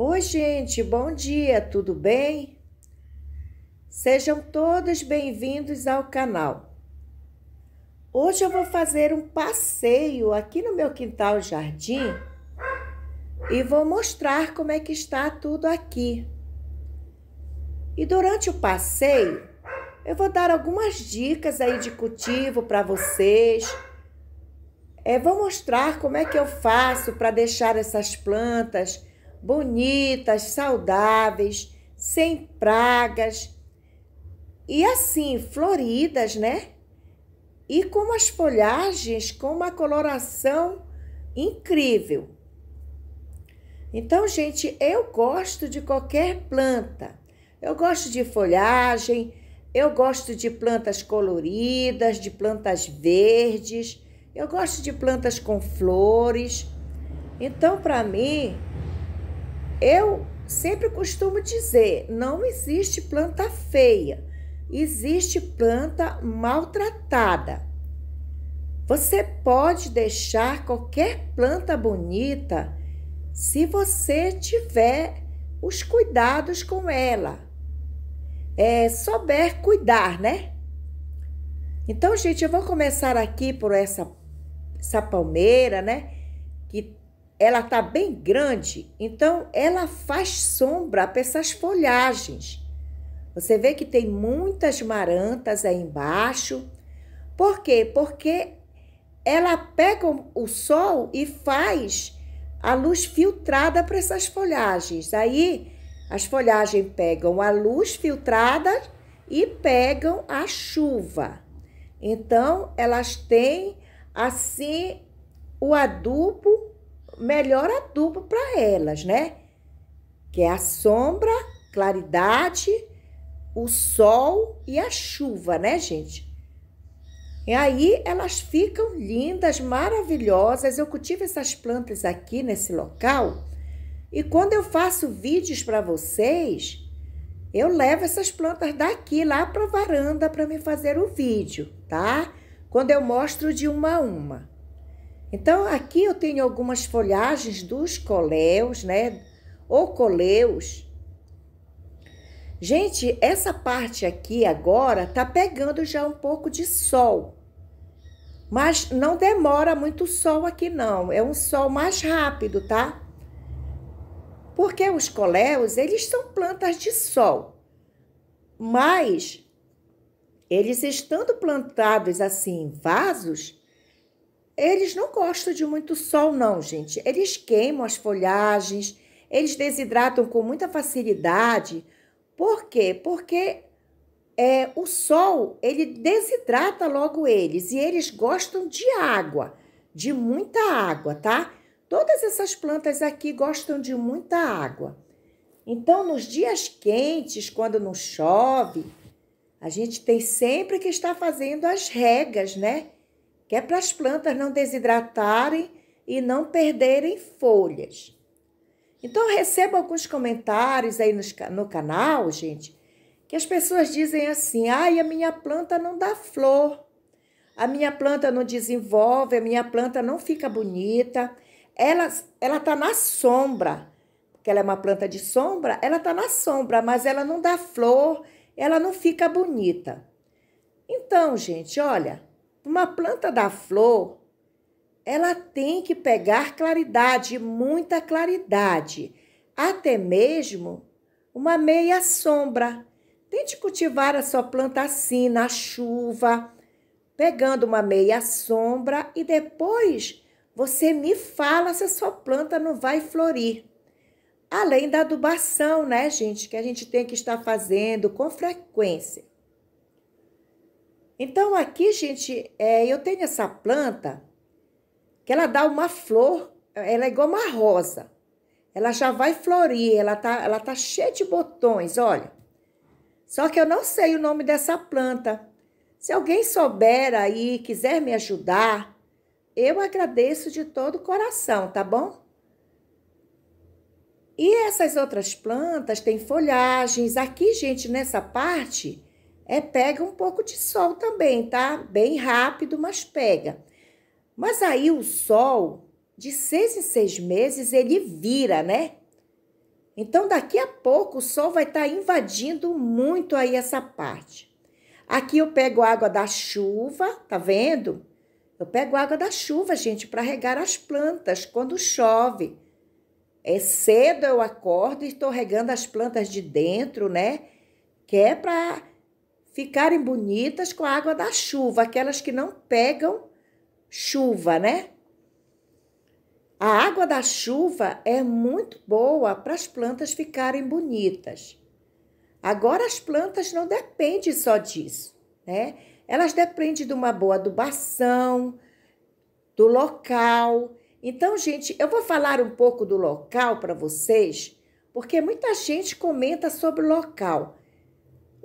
Oi, gente, bom dia, tudo bem? Sejam todos bem-vindos ao canal. Hoje eu vou fazer um passeio aqui no meu quintal jardim e vou mostrar como é que está tudo aqui. E durante o passeio, eu vou dar algumas dicas aí de cultivo para vocês. É, vou mostrar como é que eu faço para deixar essas plantas bonitas, saudáveis, sem pragas e assim floridas, né? E com as folhagens com uma coloração incrível. Então, gente, eu gosto de qualquer planta. Eu gosto de folhagem, eu gosto de plantas coloridas, de plantas verdes, eu gosto de plantas com flores. Então, para mim, eu sempre costumo dizer: não existe planta feia, existe planta maltratada. Você pode deixar qualquer planta bonita se você tiver os cuidados com ela. É souber cuidar, né? Então, gente, eu vou começar aqui por essa, essa palmeira, né? ela está bem grande, então ela faz sombra para essas folhagens. Você vê que tem muitas marantas aí embaixo. Por quê? Porque ela pega o sol e faz a luz filtrada para essas folhagens. Aí as folhagens pegam a luz filtrada e pegam a chuva. Então elas têm assim o adubo melhor adubo para elas, né? Que é a sombra, claridade, o sol e a chuva, né, gente? E aí elas ficam lindas, maravilhosas. Eu cultivo essas plantas aqui nesse local. E quando eu faço vídeos para vocês, eu levo essas plantas daqui lá para a varanda para me fazer o vídeo, tá? Quando eu mostro de uma a uma. Então, aqui eu tenho algumas folhagens dos coléus, né? Ou coleus. Gente, essa parte aqui agora tá pegando já um pouco de sol. Mas não demora muito sol aqui não, é um sol mais rápido, tá? Porque os coléus, eles são plantas de sol. Mas eles estando plantados assim em vasos, eles não gostam de muito sol, não, gente. Eles queimam as folhagens, eles desidratam com muita facilidade. Por quê? Porque é, o sol ele desidrata logo eles e eles gostam de água, de muita água, tá? Todas essas plantas aqui gostam de muita água. Então, nos dias quentes, quando não chove, a gente tem sempre que estar fazendo as regas, né? que é para as plantas não desidratarem e não perderem folhas. Então, recebo alguns comentários aí nos, no canal, gente, que as pessoas dizem assim: ai, a minha planta não dá flor, a minha planta não desenvolve, a minha planta não fica bonita, ela ela tá na sombra, porque ela é uma planta de sombra, ela está na sombra, mas ela não dá flor, ela não fica bonita. Então, gente, olha, uma planta da flor, ela tem que pegar claridade, muita claridade, até mesmo uma meia sombra. Tente cultivar a sua planta assim, na chuva, pegando uma meia sombra e depois você me fala se a sua planta não vai florir. Além da adubação, né, gente, que a gente tem que estar fazendo com frequência. Então, aqui, gente, é, eu tenho essa planta que ela dá uma flor, ela é igual uma rosa. Ela já vai florir, ela tá, ela tá cheia de botões, olha. Só que eu não sei o nome dessa planta. Se alguém souber aí, quiser me ajudar, eu agradeço de todo o coração, tá bom? E essas outras plantas têm folhagens. Aqui, gente, nessa parte, é pega um pouco de sol também, tá? Bem rápido, mas pega. Mas aí o sol, de seis em seis meses, ele vira, né? Então, daqui a pouco, o sol vai estar tá invadindo muito aí essa parte. Aqui eu pego água da chuva, tá vendo? Eu pego água da chuva, gente, para regar as plantas quando chove. É cedo eu acordo e estou regando as plantas de dentro, né? Que é para ficarem bonitas com a água da chuva, aquelas que não pegam chuva, né? A água da chuva é muito boa para as plantas ficarem bonitas. Agora as plantas não dependem só disso, né? Elas dependem de uma boa adubação, do local. Então, gente, eu vou falar um pouco do local para vocês, porque muita gente comenta sobre o local.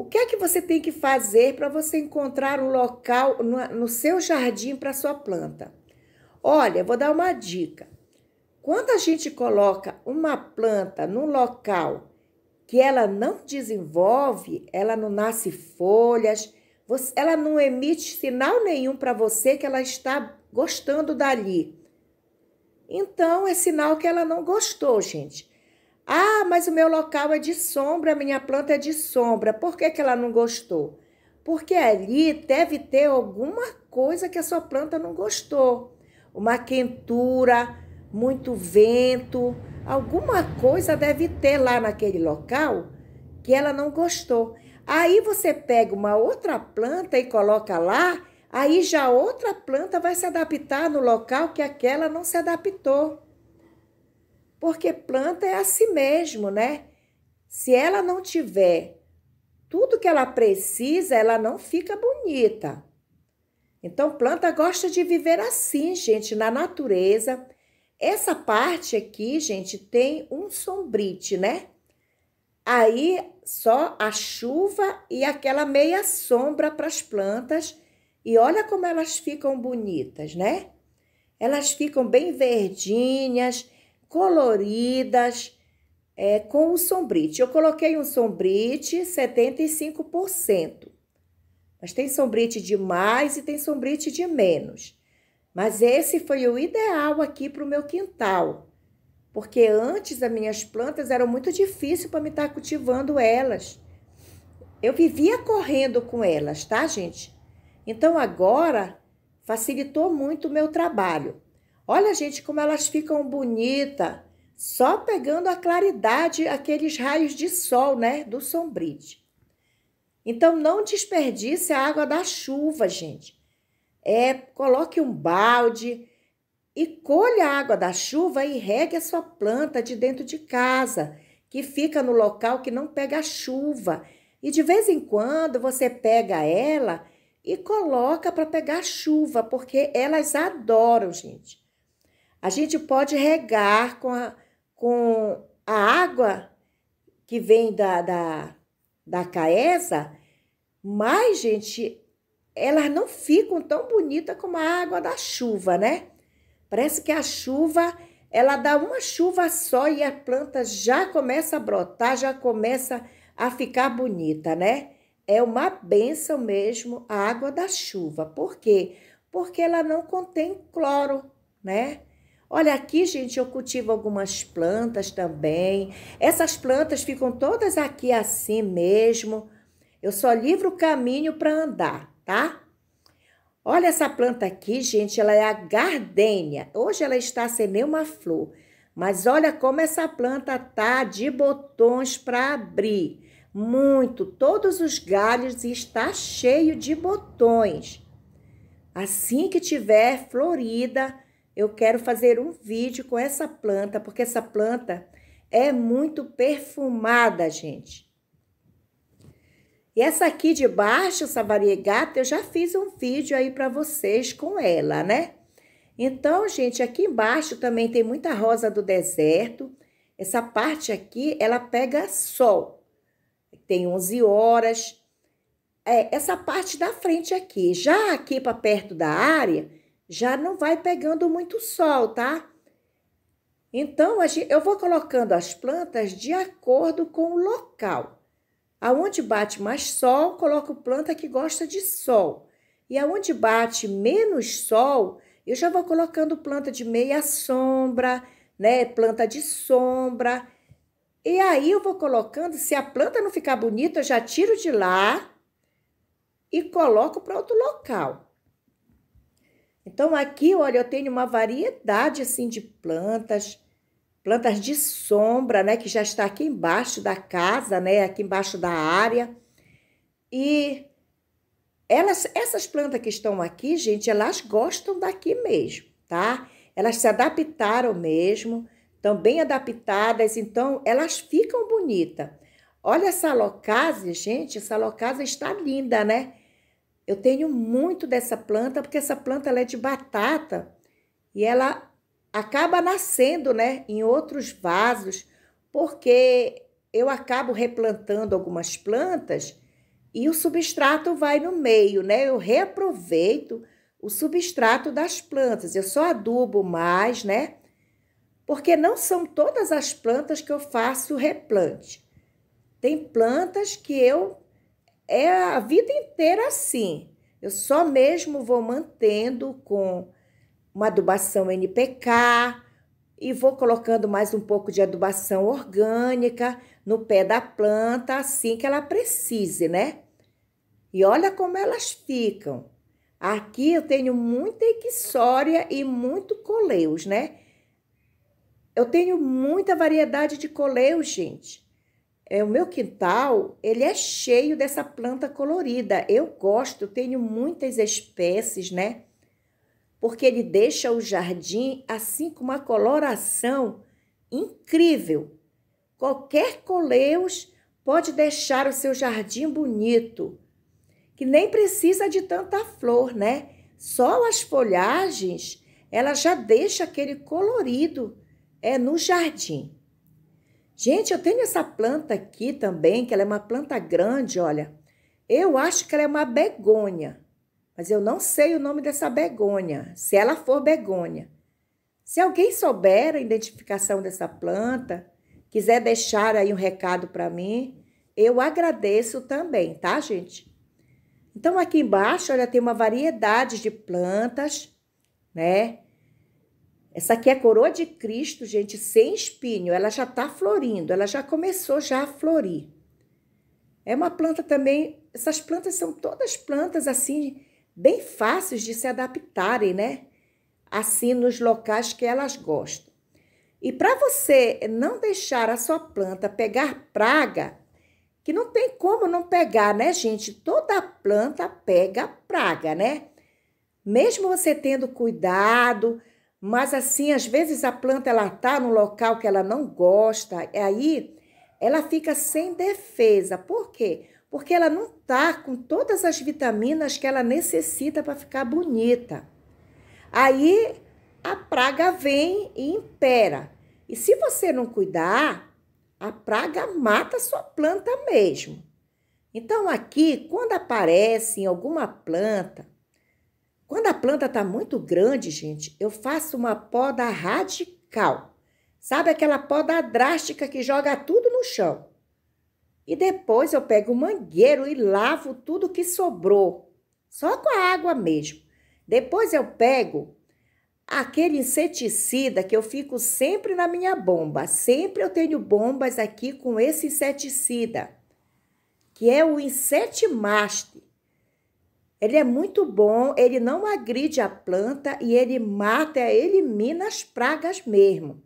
O que é que você tem que fazer para você encontrar um local no, no seu jardim para sua planta? Olha, vou dar uma dica. Quando a gente coloca uma planta num local que ela não desenvolve, ela não nasce folhas, ela não emite sinal nenhum para você que ela está gostando dali. Então, é sinal que ela não gostou, gente. Ah, mas o meu local é de sombra, a minha planta é de sombra. Por que, que ela não gostou? Porque ali deve ter alguma coisa que a sua planta não gostou. Uma quentura, muito vento, alguma coisa deve ter lá naquele local que ela não gostou. Aí você pega uma outra planta e coloca lá, aí já outra planta vai se adaptar no local que aquela não se adaptou. Porque planta é a si mesmo, né? Se ela não tiver tudo que ela precisa, ela não fica bonita. Então, planta gosta de viver assim, gente, na natureza. Essa parte aqui, gente, tem um sombrite, né? Aí só a chuva e aquela meia sombra para as plantas. E olha como elas ficam bonitas, né? Elas ficam bem verdinhas coloridas é, com o sombrite. Eu coloquei um sombrite 75%. Mas tem sombrite de mais e tem sombrite de menos. Mas esse foi o ideal aqui para o meu quintal. Porque antes as minhas plantas eram muito difícil para me estar tá cultivando elas. Eu vivia correndo com elas, tá, gente? Então agora facilitou muito o meu trabalho. Olha, gente, como elas ficam bonitas, só pegando a claridade, aqueles raios de sol, né, do sombrite. Então, não desperdice a água da chuva, gente. É, coloque um balde e colhe a água da chuva e regue a sua planta de dentro de casa, que fica no local que não pega chuva. E de vez em quando você pega ela e coloca para pegar chuva, porque elas adoram, gente. A gente pode regar com a, com a água que vem da, da, da caesa, mas, gente, elas não ficam tão bonitas como a água da chuva, né? Parece que a chuva, ela dá uma chuva só e a planta já começa a brotar, já começa a ficar bonita, né? É uma benção mesmo a água da chuva. Por quê? Porque ela não contém cloro, né? Olha, aqui, gente, eu cultivo algumas plantas também. Essas plantas ficam todas aqui assim mesmo. Eu só livro o caminho para andar, tá? Olha essa planta aqui, gente, ela é a gardênia. Hoje ela está sem nenhuma flor. Mas olha como essa planta tá de botões para abrir. Muito, todos os galhos está cheio de botões. Assim que tiver florida, eu quero fazer um vídeo com essa planta, porque essa planta é muito perfumada, gente. E essa aqui de baixo, essa variegata, eu já fiz um vídeo aí para vocês com ela, né? Então, gente, aqui embaixo também tem muita rosa do deserto. Essa parte aqui, ela pega sol. Tem 11 horas. É, essa parte da frente aqui. Já aqui para perto da área, já não vai pegando muito sol, tá? Então, eu vou colocando as plantas de acordo com o local. Aonde bate mais sol, coloco planta que gosta de sol. E aonde bate menos sol, eu já vou colocando planta de meia sombra, né? Planta de sombra. E aí eu vou colocando, se a planta não ficar bonita, eu já tiro de lá e coloco para outro local. Então, aqui, olha, eu tenho uma variedade, assim, de plantas, plantas de sombra, né, que já está aqui embaixo da casa, né, aqui embaixo da área. E elas, essas plantas que estão aqui, gente, elas gostam daqui mesmo, tá? Elas se adaptaram mesmo, estão bem adaptadas, então elas ficam bonitas. Olha essa locase, gente, essa locase está linda, né? Eu tenho muito dessa planta, porque essa planta é de batata e ela acaba nascendo né, em outros vasos, porque eu acabo replantando algumas plantas e o substrato vai no meio, né? Eu reaproveito o substrato das plantas. Eu só adubo mais, né? Porque não são todas as plantas que eu faço replante. Tem plantas que eu é a vida inteira assim. Eu só mesmo vou mantendo com uma adubação NPK e vou colocando mais um pouco de adubação orgânica no pé da planta assim que ela precise, né? E olha como elas ficam. Aqui eu tenho muita equissória e muito coleus, né? Eu tenho muita variedade de coleus, gente. É, o meu quintal, ele é cheio dessa planta colorida. Eu gosto, tenho muitas espécies, né? Porque ele deixa o jardim assim com uma coloração incrível. Qualquer coleus pode deixar o seu jardim bonito, que nem precisa de tanta flor, né? Só as folhagens, ela já deixa aquele colorido é no jardim. Gente, eu tenho essa planta aqui também, que ela é uma planta grande, olha. Eu acho que ela é uma begônia, mas eu não sei o nome dessa begônia, se ela for begônia. Se alguém souber a identificação dessa planta, quiser deixar aí um recado para mim, eu agradeço também, tá, gente? Então aqui embaixo, olha, tem uma variedade de plantas, né? Essa aqui é a coroa de Cristo, gente, sem espinho. Ela já está florindo, ela já começou já a florir. É uma planta também, essas plantas são todas plantas assim, bem fáceis de se adaptarem, né? Assim, nos locais que elas gostam. E para você não deixar a sua planta pegar praga, que não tem como não pegar, né, gente? Toda planta pega praga, né? Mesmo você tendo cuidado, mas assim, às vezes a planta ela tá no local que ela não gosta, aí ela fica sem defesa. Por quê? Porque ela não tá com todas as vitaminas que ela necessita para ficar bonita. Aí a praga vem e impera. E se você não cuidar, a praga mata a sua planta mesmo. Então aqui, quando aparece em alguma planta, quando a planta está muito grande, gente, eu faço uma poda radical. Sabe aquela poda drástica que joga tudo no chão? E depois eu pego o mangueiro e lavo tudo que sobrou, só com a água mesmo. Depois eu pego aquele inseticida que eu fico sempre na minha bomba. Sempre eu tenho bombas aqui com esse inseticida, que é o Insetimaste. Ele é muito bom, ele não agride a planta e ele mata, elimina as pragas mesmo.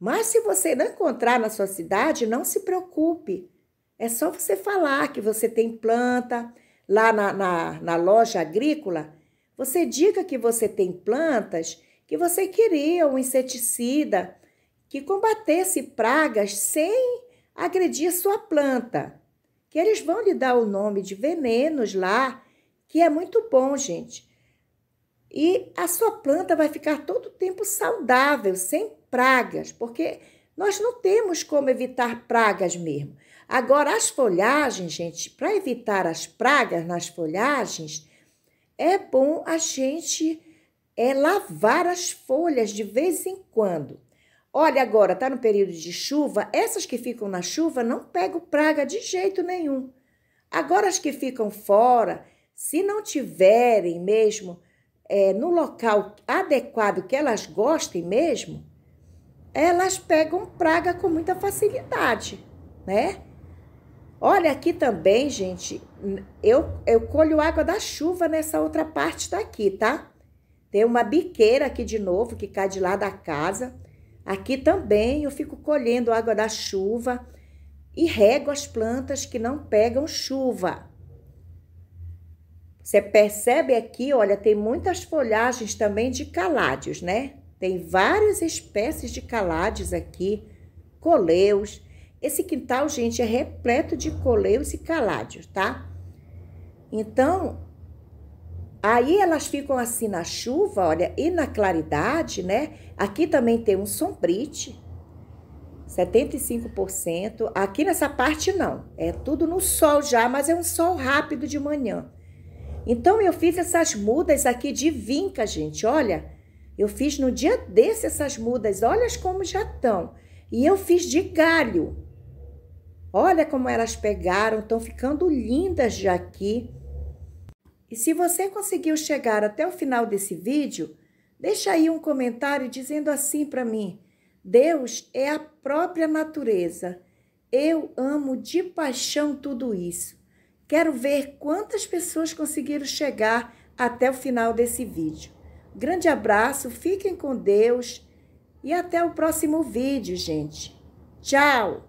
Mas se você não encontrar na sua cidade, não se preocupe. É só você falar que você tem planta lá na, na, na loja agrícola. Você diga que você tem plantas, que você queria um inseticida que combatesse pragas sem agredir sua planta. Que eles vão lhe dar o nome de venenos lá que é muito bom, gente. E a sua planta vai ficar todo o tempo saudável, sem pragas, porque nós não temos como evitar pragas mesmo. Agora, as folhagens, gente, para evitar as pragas nas folhagens, é bom a gente é, lavar as folhas de vez em quando. Olha, agora está no período de chuva, essas que ficam na chuva não pegam praga de jeito nenhum. Agora, as que ficam fora, se não tiverem mesmo é, no local adequado que elas gostem mesmo, elas pegam praga com muita facilidade, né? Olha aqui também, gente, eu, eu colho água da chuva nessa outra parte daqui, tá? Tem uma biqueira aqui de novo que cai de lá da casa. Aqui também eu fico colhendo água da chuva e rego as plantas que não pegam chuva. Você percebe aqui, olha, tem muitas folhagens também de caládios, né? Tem várias espécies de caládios aqui, coleus. Esse quintal, gente, é repleto de coleus e caládios, tá? Então, aí elas ficam assim na chuva, olha, e na claridade, né? Aqui também tem um sombrite, 75%. Aqui nessa parte não, é tudo no sol já, mas é um sol rápido de manhã. Então eu fiz essas mudas aqui de vinca, gente, olha. Eu fiz no dia desse essas mudas, olha como já estão. E eu fiz de galho. Olha como elas pegaram, estão ficando lindas já aqui. E se você conseguiu chegar até o final desse vídeo, deixa aí um comentário dizendo assim para mim: Deus é a própria natureza. Eu amo de paixão tudo isso. Quero ver quantas pessoas conseguiram chegar até o final desse vídeo. Grande abraço, fiquem com Deus e até o próximo vídeo, gente. Tchau!